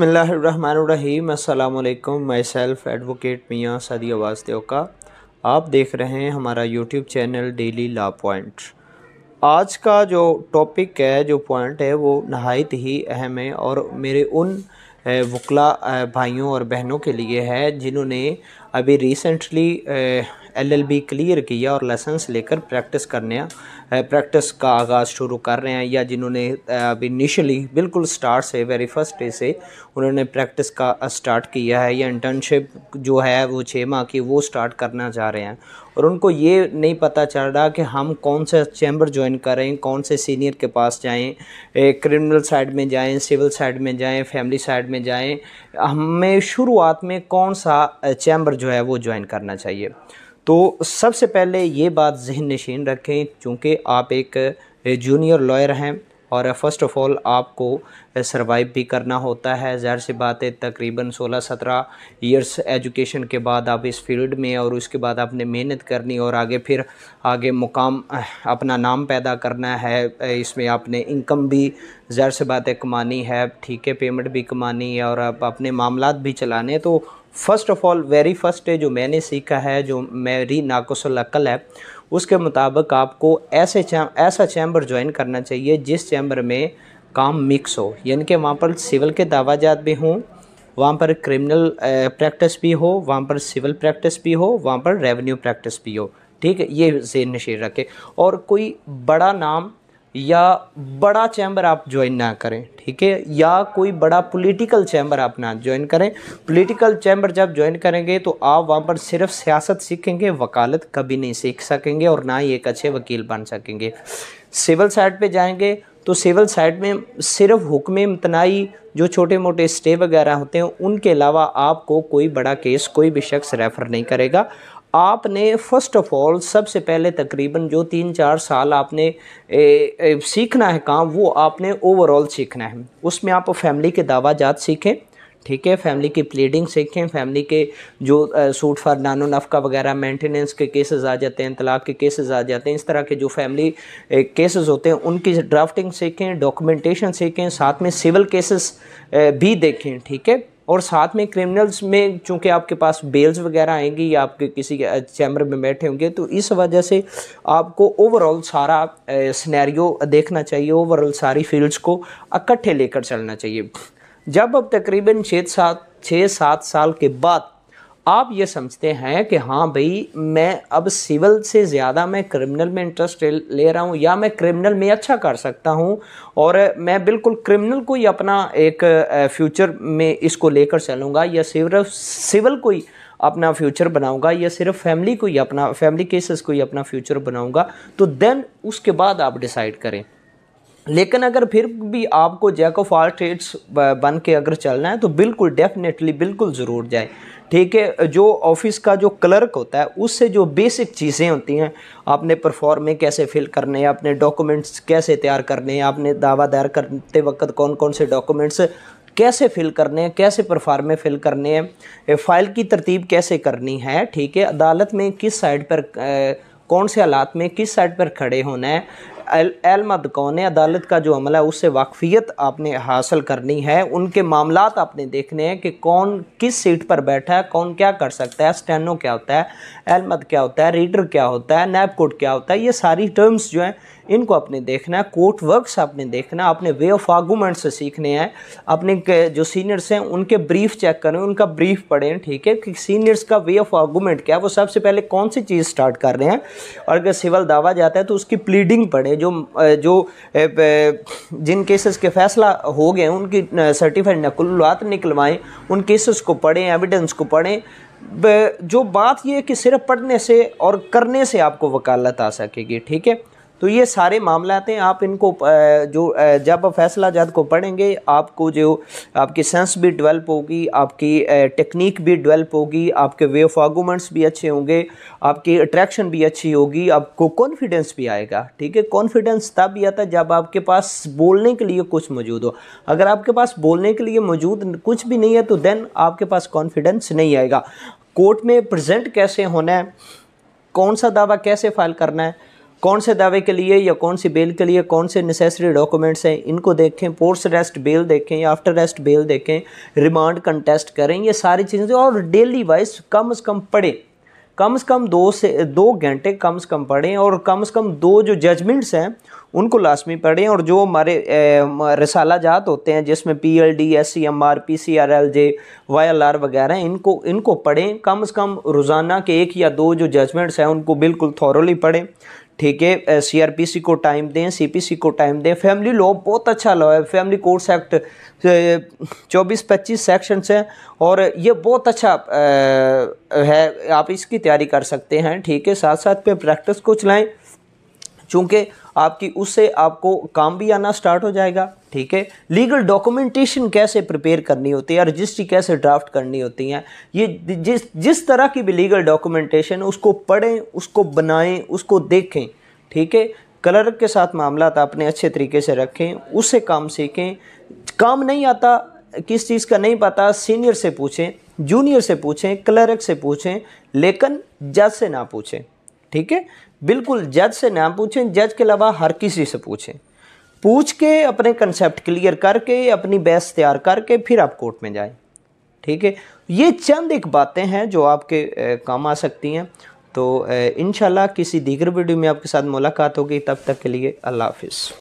बसमिलीम अल्लाम my self advocate मियाँ सदी आवाज़ का आप देख रहे हैं हमारा YouTube channel Daily Law Point आज का जो टॉपिक है जो पॉइंट है वो नहायत ही अहम है और मेरे उन वकला भाइयों और बहनों के लिए है जिन्होंने अभी रिसेंटली एलएलबी क्लियर किया और लाइसेंस लेकर प्रैक्टिस करने प्रैक्टिस का आगाज़ शुरू कर रहे हैं या जिन्होंने अभी इनिशियली बिल्कुल स्टार्ट से वेरी फर्स्ट डे से उन्होंने प्रैक्टिस का स्टार्ट किया है या इंटर्नशिप जो है वो छः माह की वो स्टार्ट करना चाह रहे हैं और उनको ये नहीं पता चल रहा कि हम कौन सा चैम्बर ज्वाइन करें कौन से सीनियर के पास जाएँ क्रिमिनल साइड में जाएँ सिविल साइड में जाएँ फैमिली साइड में जाएँ हमें शुरुआत में कौन सा चैम्बर जो है वो ज्वाइन करना चाहिए तो सबसे पहले ये बात जहन नशीन रखें चूँकि आप एक जूनियर लॉयर हैं और फर्स्ट ऑफ ऑल आपको सर्वाइव भी करना होता है ज़ाहिर सी बात है तकरीबन 16-17 ईयर्स एजुकेशन के बाद आप इस फील्ड में और उसके बाद आपने मेहनत करनी और आगे फिर आगे मुकाम अपना नाम पैदा करना है इसमें आपने इनकम भी ज़ाहिर सी बात है कमानी है ठीक है पेमेंट भी कमानी है और आप अपने मामला भी चलाने तो first of all very first जो मैंने सीखा है जो मेरी नाकसल अकल है उसके मुताबिक आपको ऐसे चैम, ऐसा चैम्बर ज्वाइन करना चाहिए जिस चैम्बर में काम मिक्स हो यानी कि वहाँ पर सिविल के दावाजात भी हों वहाँ पर क्रिमिनल प्रैक्टिस भी हो वहाँ पर सिविल प्रैक्टिस भी हो वहाँ पर रेवेन्यू प्रैक्टिस भी हो ठीक है ये जेन नशीर रखे और कोई बड़ा नाम या बड़ा चैम्बर आप ज्वाइन ना करें ठीक है या कोई बड़ा पॉलिटिकल चैम्बर आप ना ज्वाइन करें पॉलिटिकल चैम्बर जब ज्वाइन करेंगे तो आप वहाँ पर सिर्फ सियासत सीखेंगे वकालत कभी नहीं सीख सकेंगे और ना ही एक अच्छे वकील बन सकेंगे सिविल साइड पे जाएंगे तो सिविल साइड में सिर्फ हुक्म इम्तनाई जो छोटे मोटे स्टे वगैरह होते हैं उनके अलावा आपको कोई बड़ा केस कोई भी शख्स रेफ़र नहीं करेगा आपने फ़र्स्ट ऑफ ऑल सबसे पहले तकरीबन जो तीन चार साल आपने ए, ए, सीखना है काम वो आपने ओवरऑल सीखना है उसमें आप फैमिली के दावाजात सीखें ठीक है फैमिली की प्लीडिंग सीखें फैमिली के जो आ, सूट फॉर नानो नफका वगैरह मेंटेनेंस के केसेस आ जाते हैं तलाक के केसेस आ जाते हैं इस तरह के जो फैमिली केसेस होते हैं उनकी ड्राफ्टिंग सीखें डॉक्यूमेंटेशन सीखें साथ में सिविल केसेस भी देखें ठीक है और साथ में क्रिमिनल्स में चूंकि आपके पास बेल्स वगैरह आएंगी या आपके किसी चैम्बर में बैठे होंगे तो इस वजह से आपको ओवरऑल सारा स्नैरियो देखना चाहिए ओवरऑल सारी फील्ड्स को इकट्ठे लेकर चलना चाहिए जब अब तकरीबन छः सात छः सात साल के बाद आप ये समझते हैं कि हाँ भाई मैं अब सिविल से ज़्यादा मैं क्रिमिनल में इंटरेस्ट ले रहा हूँ या मैं क्रिमिनल में अच्छा कर सकता हूँ और मैं बिल्कुल क्रिमिनल को ही अपना एक फ्यूचर में इसको लेकर चलूँगा या सिर्फ सिविल को ही अपना फ्यूचर बनाऊंगा या सिर्फ फैमिली को ही अपना फैमिली केसेस को ही अपना फ्यूचर बनाऊंगा तो देन उसके बाद आप डिसाइड करें लेकिन अगर फिर भी आपको जैक ऑफ आल ट्रेड्स बन के अगर चलना है तो बिल्कुल डेफिनेटली बिल्कुल ज़रूर जाए ठीक है जो ऑफिस का जो क्लर्क होता है उससे जो बेसिक चीज़ें होती हैं आपने परफॉर्मे कैसे फिल करने हैं आपने डॉक्यूमेंट्स कैसे तैयार करने हैं आपने दावा दायर करते वक्त कौन कौन से डॉक्यूमेंट्स कैसे फिल करने हैं कैसे परफॉर्मे फिल करने हैं फ़ाइल की तरतीब कैसे करनी है ठीक है अदालत में किस साइड पर कौन से हालात में किस साइड पर खड़े होना है कौन है अदालत का जो अमला है उससे वाकफियत आपने हासिल करनी है उनके मामला आपने देखने हैं कि कौन किस सीट पर बैठा है कौन क्या कर सकता है स्टैनो क्या होता है अहमद क्या होता है रीडर क्या होता है नैब कोड क्या होता है ये सारी टर्म्स जो हैं इनको आपने देखना है कोर्ट वर्क्स आपने देखना अपने वे ऑफ आर्गूमेंट से सीखने हैं अपने जो सीनियर्स हैं उनके ब्रीफ चेक करें उनका ब्रीफ पढ़ें ठीक है कि सीनियर्स का वे ऑफ आर्गूमेंट क्या है वो सबसे पहले कौन सी चीज़ स्टार्ट कर रहे हैं और अगर सिविल दावा जाता है तो उसकी प्लीडिंग पढ़ें जो जो जिन केसेस के फैसला हो गए उनकी सर्टिफाइड नकुलवात निकलवाएं उन केसेस को पढ़ें एविडेंस को पढ़ें जो बात यह कि सिर्फ पढ़ने से और करने से आपको वकालत आ सकेगी ठीक है तो ये सारे आते हैं आप इनको जो जब फैसला जद को पढ़ेंगे आपको जो आपकी सेंस भी डेवलप होगी आपकी टेक्निक भी डेवलप होगी आपके वे ऑफ आर्गूमेंट्स भी अच्छे होंगे आपकी अट्रैक्शन भी अच्छी होगी आपको कॉन्फिडेंस भी आएगा ठीक है कॉन्फिडेंस तब भी आता है जब आपके पास बोलने के लिए कुछ मौजूद हो अगर आपके पास बोलने के लिए मौजूद कुछ भी नहीं है तो देन आपके पास कॉन्फिडेंस नहीं आएगा कोर्ट में प्रजेंट कैसे होना है कौन सा दावा कैसे फाइल करना है कौन से दावे के लिए या कौन सी बेल के लिए कौन से नेसेसरी डॉक्यूमेंट्स हैं इनको देखें पोस्ट रेस्ट बेल देखें या आफ्टर रेस्ट बेल देखें रिमांड कंटेस्ट करें ये सारी चीज़ें और डेली वाइज कम अज़ कम पढ़ें कम से कम दो से दो घंटे कम से कम पढ़ें और कम से कम दो जो जजमेंट्स हैं उनको लाजमी पढ़ें और जो हमारे रसाला जात होते हैं जिसमें P L D S C M R P C R L J Y L R वगैरह इनको इनको पढ़ें कम से कम रोज़ाना के एक या दो जो जजमेंट्स हैं उनको बिल्कुल थॉरली पढ़ें ठीक है सीआरपीसी को टाइम दें सीपीसी को टाइम दें फैमिली लॉ बहुत अच्छा लॉ है फैमिली कोर्स एक्ट चौबीस पच्चीस सेक्शंस हैं और ये बहुत अच्छा है आप इसकी तैयारी कर सकते हैं ठीक है साथ साथ पे प्रैक्टिस को चलाएं चूँकि आपकी उससे आपको काम भी आना स्टार्ट हो जाएगा ठीक है लीगल डॉक्यूमेंटेशन कैसे प्रिपेयर करनी होती है रजिस्ट्री कैसे ड्राफ्ट करनी होती है ये जिस जिस तरह की भी लीगल डॉक्यूमेंटेशन उसको पढ़ें उसको बनाएं उसको देखें ठीक है कलर के साथ मामला आपने अच्छे तरीके से रखें उससे काम सीखें काम नहीं आता किस चीज़ का नहीं पता सीनियर से पूछें जूनियर से पूछें क्लर्क से पूछें लेकिन जज से ना पूछें ठीक है बिल्कुल जज से नाम पूछें जज के अलावा हर किसी से पूछें पूछ के अपने कंसेप्ट क्लियर करके अपनी बहस तैयार करके फिर आप कोर्ट में जाएं ठीक है ये चंद एक बातें हैं जो आपके काम आ सकती हैं तो इनशाला किसी दीगर वीडियो में आपके साथ मुलाकात होगी तब तक के लिए अल्लाह हाफिज़